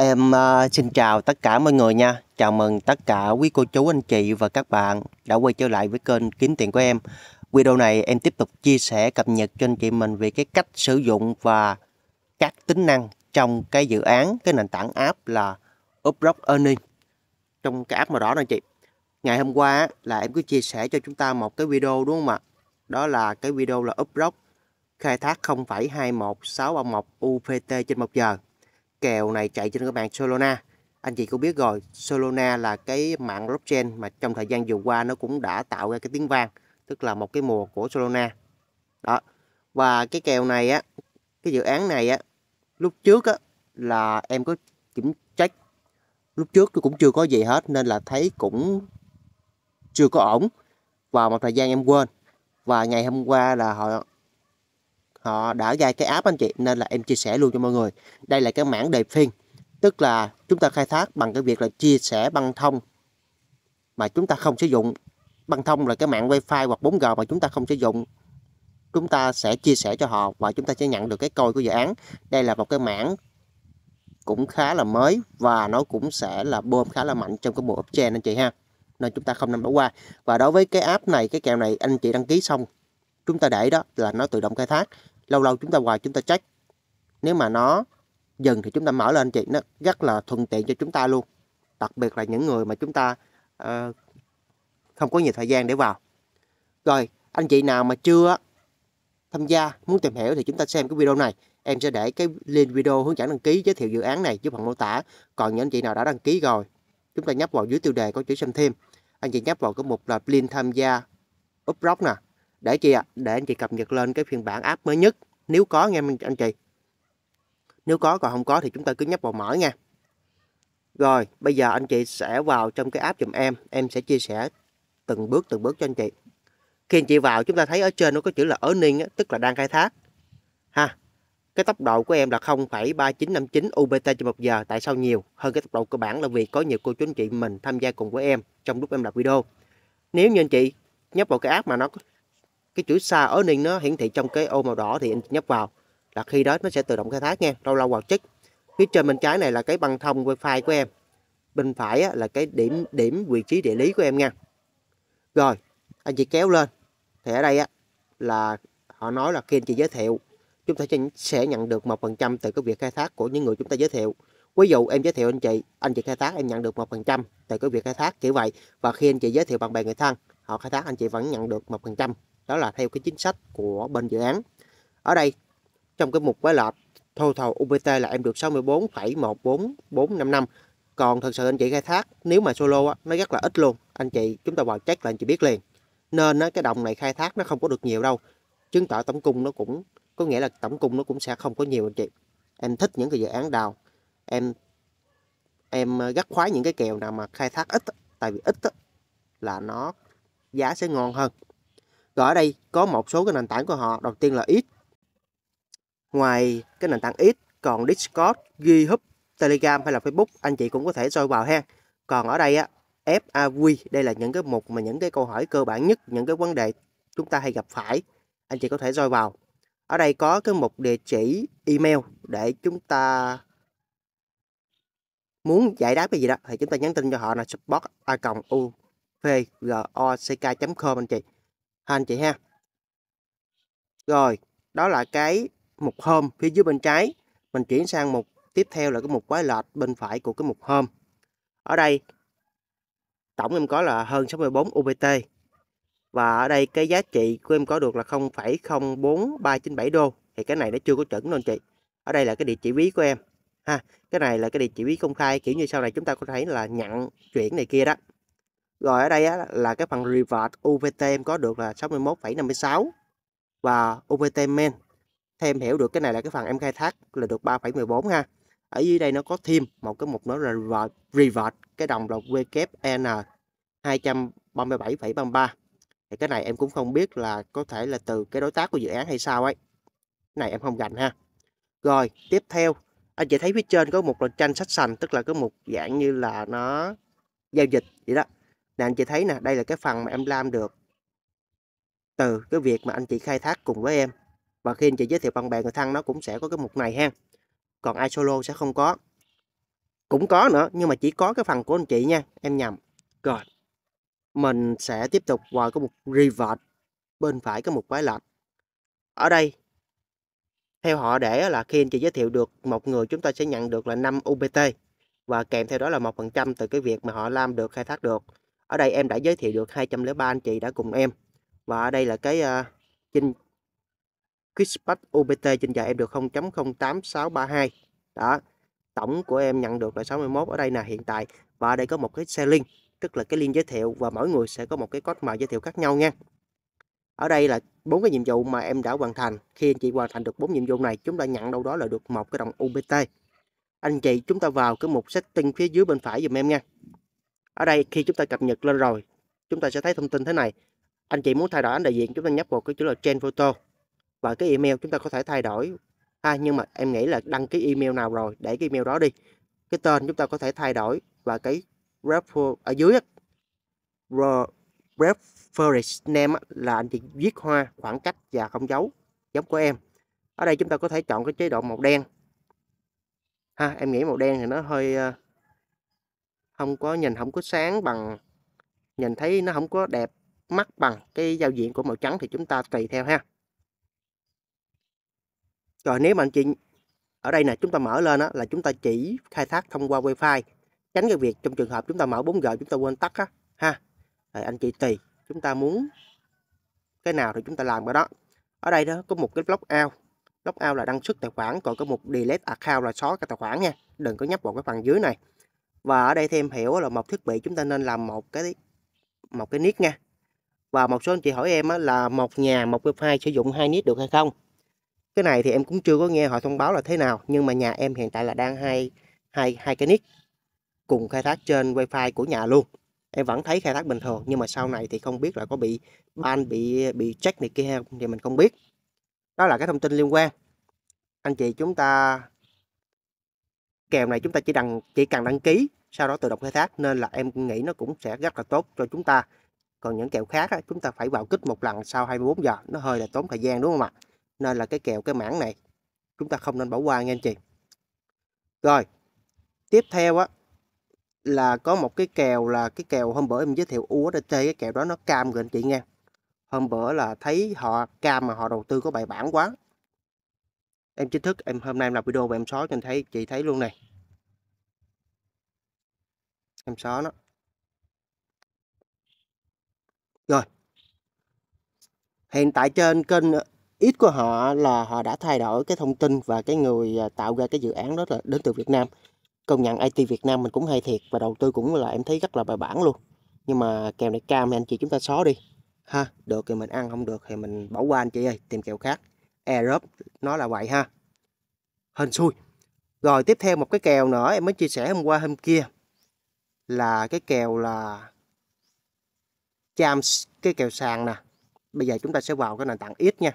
Em uh, xin chào tất cả mọi người nha. Chào mừng tất cả quý cô chú, anh chị và các bạn đã quay trở lại với kênh Kiếm Tiền của em. Video này em tiếp tục chia sẻ cập nhật cho anh chị mình về cái cách sử dụng và các tính năng trong cái dự án, cái nền tảng app là Uplock Earning. Trong cái app màu đỏ này chị. Ngày hôm qua là em cứ chia sẻ cho chúng ta một cái video đúng không ạ? Đó là cái video là Uplock khai thác 0 0,21631 UPT trên 1 giờ kèo này chạy trên cái mạng Solana anh chị cũng biết rồi Solana là cái mạng blockchain mà trong thời gian vừa qua nó cũng đã tạo ra cái tiếng vang tức là một cái mùa của Solana đó và cái kèo này á cái dự án này á lúc trước á là em có kiểm trách lúc trước cũng chưa có gì hết nên là thấy cũng chưa có ổn và một thời gian em quên và ngày hôm qua là họ họ ờ, đã ra cái app anh chị nên là em chia sẻ luôn cho mọi người đây là cái mảng đề phiên tức là chúng ta khai thác bằng cái việc là chia sẻ băng thông mà chúng ta không sử dụng băng thông là cái mạng wifi hoặc 4G mà chúng ta không sử dụng chúng ta sẽ chia sẻ cho họ và chúng ta sẽ nhận được cái coi của dự án đây là một cái mảng cũng khá là mới và nó cũng sẽ là bơm khá là mạnh trong cái bộ uptrend anh chị ha nên chúng ta không nên bỏ qua và đối với cái app này cái kèo này anh chị đăng ký xong chúng ta để đó là nó tự động khai thác lâu lâu chúng ta hoài chúng ta check nếu mà nó dần thì chúng ta mở lên chị nó rất là thuận tiện cho chúng ta luôn đặc biệt là những người mà chúng ta uh, không có nhiều thời gian để vào rồi anh chị nào mà chưa tham gia muốn tìm hiểu thì chúng ta xem cái video này em sẽ để cái link video hướng dẫn đăng ký giới thiệu dự án này dưới phần mô tả còn những anh chị nào đã đăng ký rồi chúng ta nhấp vào dưới tiêu đề có chữ xem thêm anh chị nhấp vào cái mục là link tham gia up nè để chị ạ, để anh chị cập nhật lên cái phiên bản app mới nhất nếu có nghe anh chị. Nếu có còn không có thì chúng ta cứ nhấp vào mở nha. Rồi, bây giờ anh chị sẽ vào trong cái app dùm em, em sẽ chia sẻ từng bước từng bước cho anh chị. Khi anh chị vào chúng ta thấy ở trên nó có chữ là earning á, tức là đang khai thác. Ha. Cái tốc độ của em là 0,3959 UBT trên 1 giờ, tại sao nhiều hơn cái tốc độ cơ bản là vì có nhiều cô chú anh chị mình tham gia cùng với em trong lúc em làm video. Nếu như anh chị nhấp vào cái app mà nó cái chuỗi xa ở earning nó hiển thị trong cái ô màu đỏ thì anh nhấp vào là khi đó nó sẽ tự động khai thác nha lâu lâu vào check phía trên bên trái này là cái băng thông wifi của em bên phải là cái điểm điểm vị trí địa lý của em nha rồi anh chị kéo lên thì ở đây á, là họ nói là khi anh chị giới thiệu chúng ta sẽ nhận được một phần trăm từ cái việc khai thác của những người chúng ta giới thiệu ví dụ em giới thiệu anh chị anh chị khai thác em nhận được một phần trăm từ cái việc khai thác kiểu vậy và khi anh chị giới thiệu bạn bè người thân họ khai thác anh chị vẫn nhận được một phần trăm đó là theo cái chính sách của bên dự án ở đây trong cái mục quái lợp total UPT là em được 64,14455 còn thật sự anh chị khai thác nếu mà solo á, nó rất là ít luôn anh chị chúng ta vào check là anh chị biết liền nên cái đồng này khai thác nó không có được nhiều đâu chứng tỏ tổng cung nó cũng có nghĩa là tổng cung nó cũng sẽ không có nhiều anh chị em thích những cái dự án đào em em ờ, gắt khoái những cái kèo nào mà khai thác ít tại vì ít là nó giá sẽ ngon hơn và ở đây có một số cái nền tảng của họ đầu tiên là X, ngoài cái nền tảng X còn Discord, GitHub, Telegram hay là Facebook anh chị cũng có thể soi vào ha còn ở đây á FAQ đây là những cái mục mà những cái câu hỏi cơ bản nhất những cái vấn đề chúng ta hay gặp phải anh chị có thể soi vào ở đây có cái mục địa chỉ email để chúng ta muốn giải đáp cái gì đó thì chúng ta nhắn tin cho họ là support a còng ufgorck com anh chị ha anh chị ha rồi đó là cái mục hôm phía dưới bên trái mình chuyển sang mục tiếp theo là cái mục quái lệch bên phải của cái mục hôm ở đây tổng em có là hơn 64 UPT và ở đây cái giá trị của em có được là 0,04397 đô thì cái này nó chưa có chuẩn luôn chị ở đây là cái địa chỉ ví của em ha cái này là cái địa chỉ ví công khai kiểu như sau này chúng ta có thấy là nhận chuyển này kia đó rồi ở đây á, là cái phần revert UPT em có được là 61,56 và UPT main thêm hiểu được cái này là cái phần em khai thác là được 3,14 ha ở dưới đây nó có thêm một cái mục nó là revert, revert cái đồng là WN 237,33 thì cái này em cũng không biết là có thể là từ cái đối tác của dự án hay sao ấy cái này em không gành ha rồi tiếp theo anh chị thấy phía trên có một là tranh sách sành tức là có một dạng như là nó giao dịch vậy đó nè anh chị thấy nè đây là cái phần mà em làm được từ cái việc mà anh chị khai thác cùng với em và khi anh chị giới thiệu bạn bè người thân nó cũng sẽ có cái mục này ha còn ai solo sẽ không có cũng có nữa nhưng mà chỉ có cái phần của anh chị nha em nhầm rồi mình sẽ tiếp tục vào cái mục revert bên phải cái mục quái lệch ở đây theo họ để là khi anh chị giới thiệu được một người chúng ta sẽ nhận được là 5 UBT và kèm theo đó là một phần trăm từ cái việc mà họ làm được khai thác được ở đây em đã giới thiệu được 203 anh chị đã cùng em và ở đây là cái uh, chinh Kitspat OBT trên giờ em được 0.08632 đó tổng của em nhận được là 61 ở đây là hiện tại và ở đây có một cái xe link tức là cái link giới thiệu và mỗi người sẽ có một cái code màu giới thiệu khác nhau nha ở đây là bốn cái nhiệm vụ mà em đã hoàn thành khi anh chị hoàn thành được bốn nhiệm vụ này chúng ta nhận đâu đó là được một cái đồng UBT anh chị chúng ta vào cái mục setting phía dưới bên phải dùm em nha ở đây khi chúng ta cập nhật lên rồi chúng ta sẽ thấy thông tin thế này anh chị muốn thay đổi ảnh đại diện chúng ta nhấp vào cái chữ là change photo và cái email chúng ta có thể thay đổi ha à, nhưng mà em nghĩ là đăng ký email nào rồi để cái email đó đi cái tên chúng ta có thể thay đổi và cái refer ở à, dưới reference name là anh chị viết hoa khoảng cách và không dấu giống của em ở đây chúng ta có thể chọn cái chế độ màu đen ha em nghĩ màu đen thì nó hơi à, không có nhìn không có sáng bằng nhìn thấy nó không có đẹp mắt bằng cái giao diện của màu trắng thì chúng ta tùy theo ha rồi nếu mà anh chị ở đây nè chúng ta mở lên đó, là chúng ta chỉ khai thác thông qua wifi tránh cái việc trong trường hợp chúng ta mở 4G chúng ta quên tắt á ha rồi anh chị tùy chúng ta muốn cái nào thì chúng ta làm cái đó ở đây đó có một cái block out block out là đăng xuất tài khoản còn có một delete account là xóa cái tài khoản nha đừng có nhấp vào cái phần dưới này và ở đây thêm hiểu là một thiết bị chúng ta nên làm một cái một cái nít nha và một số anh chị hỏi em là một nhà một web hai sử dụng hai nít được hay không cái này thì em cũng chưa có nghe họ thông báo là thế nào nhưng mà nhà em hiện tại là đang hai hai hai cái nít cùng khai thác trên wifi của nhà luôn em vẫn thấy khai thác bình thường nhưng mà sau này thì không biết là có bị ban bị bị check này kia thì mình không biết đó là cái thông tin liên quan anh chị chúng ta kèo này chúng ta chỉ đăng chỉ cần đăng ký sau đó tự động khai thác nên là em nghĩ nó cũng sẽ rất là tốt cho chúng ta còn những kèo khác chúng ta phải vào kích một lần sau 24 giờ nó hơi là tốn thời gian đúng không ạ nên là cái kèo cái mảng này chúng ta không nên bỏ qua nha anh chị rồi tiếp theo á là có một cái kèo là cái kèo hôm bữa em giới thiệu USDT cái kèo đó nó cam rồi anh chị nghe hôm bữa là thấy họ cam mà họ đầu tư có bài bản quá em chính thức em hôm nay em làm video và em xóa cho anh thấy chị thấy luôn này em xóa nó rồi hiện tại trên kênh ít ờ, của họ là họ đã thay đổi cái thông tin và cái người ờ, tạo ra cái dự án đó là đến từ Việt Nam công nhận IT Việt Nam mình cũng hay thiệt và đầu tư cũng là em thấy rất là bài bản luôn nhưng mà kèo này cam anh chị chúng ta xóa đi ha được thì mình ăn không được thì mình bỏ qua anh chị ơi tìm kèo khác Aerob nó là vậy ha hình xui rồi tiếp theo một cái kèo nữa em mới chia sẻ hôm qua hôm kia là cái kèo là cham cái kèo sàn nè bây giờ chúng ta sẽ vào cái nền tảng ít nha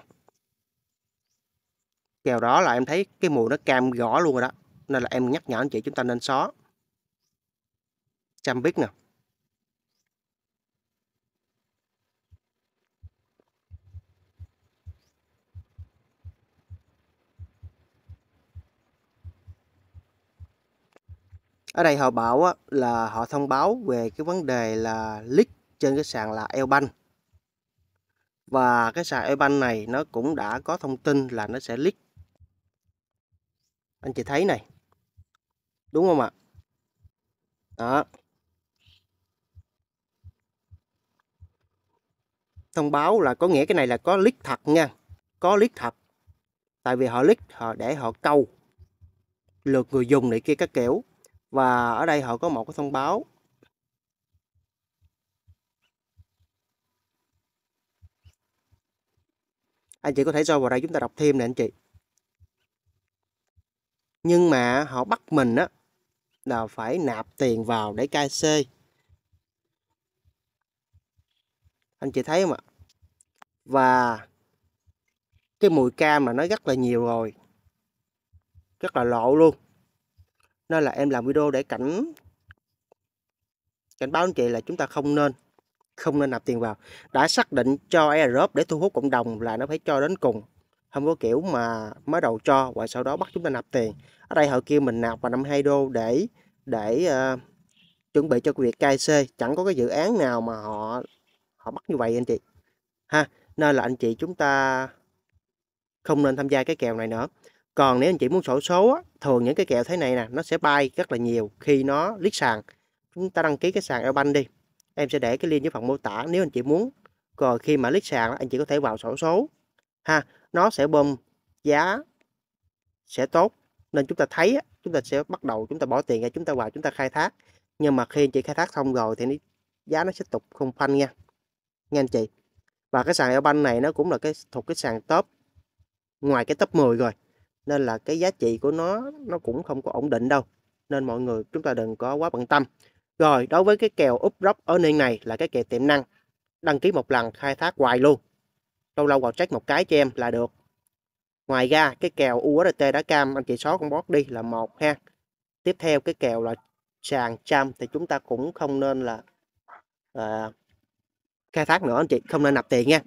kèo đó là em thấy cái mùi nó cam gõ luôn rồi đó nên là em nhắc nhở anh chị chúng ta nên xóa Cham biết nè ở đây họ bảo là họ thông báo về cái vấn đề là leak trên cái sàn là Elbank và cái sàn Elbank này nó cũng đã có thông tin là nó sẽ leak anh chị thấy này đúng không ạ đó thông báo là có nghĩa cái này là có leak thật nha có leak thật tại vì họ leak họ để họ câu lượt người dùng này kia các kiểu và ở đây họ có một cái thông báo anh chị có thể cho vào đây chúng ta đọc thêm nè anh chị nhưng mà họ bắt mình á là phải nạp tiền vào để cai c anh chị thấy không ạ và cái mùi cam mà nó rất là nhiều rồi rất là lộ luôn nên là em làm video để cảnh cảnh báo anh chị là chúng ta không nên không nên nạp tiền vào đã xác định cho airdrop để thu hút cộng đồng là nó phải cho đến cùng không có kiểu mà mới đầu cho và sau đó bắt chúng ta nạp tiền ở đây họ kêu mình nạp vào 52 đô để để uh, chuẩn bị cho việc KC chẳng có cái dự án nào mà họ họ bắt như vậy anh chị ha nên là anh chị chúng ta không nên tham gia cái kèo này nữa còn nếu anh chị muốn sổ số á, thường những cái kèo thế này nè nó sẽ bay rất là nhiều khi nó lít sàn chúng ta đăng ký cái sàn Elbank đi em sẽ để cái link dưới phần mô tả nếu anh chị muốn rồi khi mà lít sàn anh chị có thể vào sổ số ha nó sẽ bơm giá sẽ tốt nên chúng ta thấy á chúng ta sẽ bắt đầu chúng ta bỏ tiền ra chúng ta vào chúng ta khai thác nhưng mà khi anh chị khai thác xong rồi thì giá nó sẽ tục không phanh nha nha anh chị và cái sàn Elbank này nó cũng là cái thuộc cái sàn top ngoài cái top 10 rồi nên là cái giá trị của nó nó cũng không có ổn định đâu nên mọi người chúng ta đừng có quá bận tâm rồi đối với cái kèo úp rốc ở nơi này là cái kèo tiềm năng đăng ký một lần khai thác hoài luôn lâu lâu vào check một cái cho em là được ngoài ra cái kèo USDT đã cam anh chị xóa con bót đi là một ha tiếp theo cái kèo là sàn trăm thì chúng ta cũng không nên là à, khai thác nữa anh chị không nên nạp tiền nha